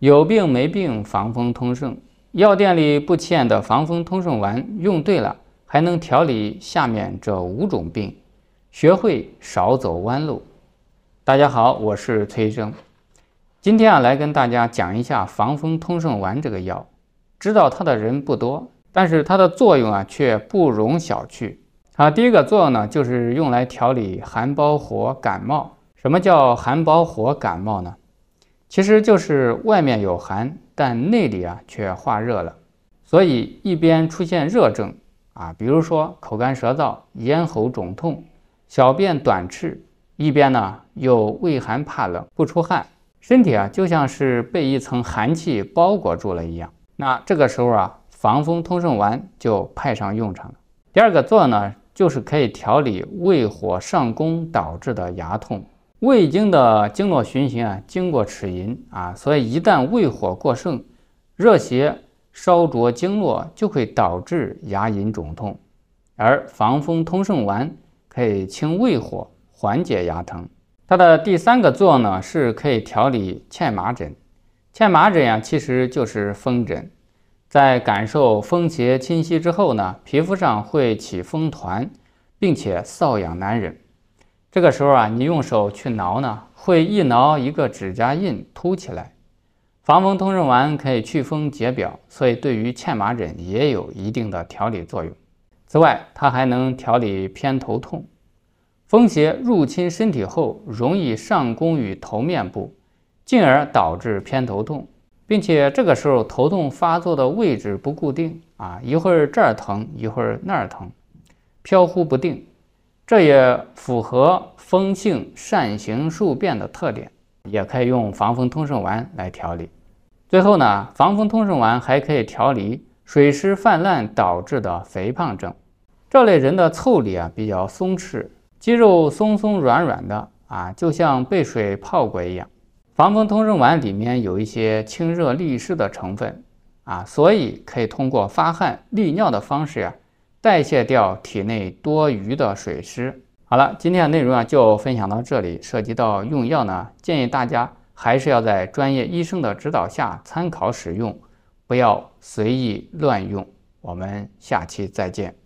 有病没病，防风通圣。药店里不起眼的防风通圣丸，用对了还能调理下面这五种病，学会少走弯路。大家好，我是崔医生，今天啊来跟大家讲一下防风通圣丸这个药，知道它的人不多，但是它的作用啊却不容小觑啊。第一个作用呢，就是用来调理寒包火感冒。什么叫寒包火感冒呢？其实就是外面有寒，但内里啊却化热了，所以一边出现热症啊，比如说口干舌燥、咽喉肿痛、小便短赤，一边呢又畏寒怕冷、不出汗，身体啊就像是被一层寒气包裹住了一样。那这个时候啊，防风通圣丸就派上用场了。第二个作用呢，就是可以调理胃火上攻导致的牙痛。胃经的经络循行啊，经过齿龈啊，所以一旦胃火过盛，热邪烧灼经络，就会导致牙龈肿痛。而防风通圣丸可以清胃火，缓解牙疼。它的第三个作用呢，是可以调理欠麻疹。欠麻疹啊，其实就是风疹，在感受风邪侵袭之后呢，皮肤上会起风团，并且瘙痒难忍。这个时候啊，你用手去挠呢，会一挠一个指甲印凸起来。防风通圣丸可以祛风解表，所以对于欠麻疹也有一定的调理作用。此外，它还能调理偏头痛。风邪入侵身体后，容易上攻于头面部，进而导致偏头痛，并且这个时候头痛发作的位置不固定啊，一会儿这儿疼，一会儿那儿疼，飘忽不定。这也符合风性善行数变的特点，也可以用防风通圣丸来调理。最后呢，防风通圣丸还可以调理水湿泛滥导致的肥胖症。这类人的腠理啊比较松弛，肌肉松松软软的啊，就像被水泡过一样。防风通圣丸里面有一些清热利湿的成分啊，所以可以通过发汗利尿的方式呀。代谢掉体内多余的水湿。好了，今天的内容啊就分享到这里。涉及到用药呢，建议大家还是要在专业医生的指导下参考使用，不要随意乱用。我们下期再见。